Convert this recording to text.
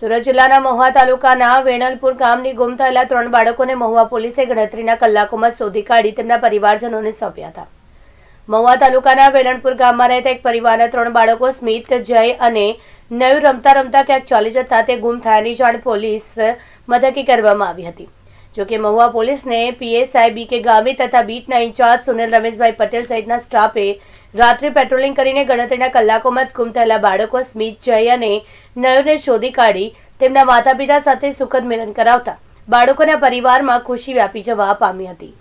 સુરત જિલ્લાના મહુવા તાલુકાના વેણલપુર ગામની ગુમ થયેલા ત્રણ બાળકોને મહુવા પોલીસે ગણતરીના કલાકોમાં શોધી કાઢી તેમના પરિવારજનોને સોંપ્યા હતા મહુવા તાલુકાના વેલણપુર ગામમાં રહેતા એક પરિવારના ત્રણ બાળકો સ્મિત જય અને નયું રમતા રમતા ક્યાંક ચાલી જતા તે ગુમ થયાની જાણ પોલીસ મથકે કરવામાં આવી હતી જોકે મહુવા પોલીસને પીએસઆઈ બી કે ગામી તથા બીટના ઇન્ચાર્જ સુનિલ રમેશભાઈ પટેલ સહિતના સ્ટાફે રાત્રે પેટ્રોલિંગ કરીને ગણતરીના કલાકોમાં જ ગુમ થયેલા બાળકો સ્મિત જય અને નયોને શોધી કાઢી તેમના માતાપિતા સાથે સુખદ મિલન કરાવતા બાળકોના પરિવારમાં ખુશી વ્યાપી જવા પામી હતી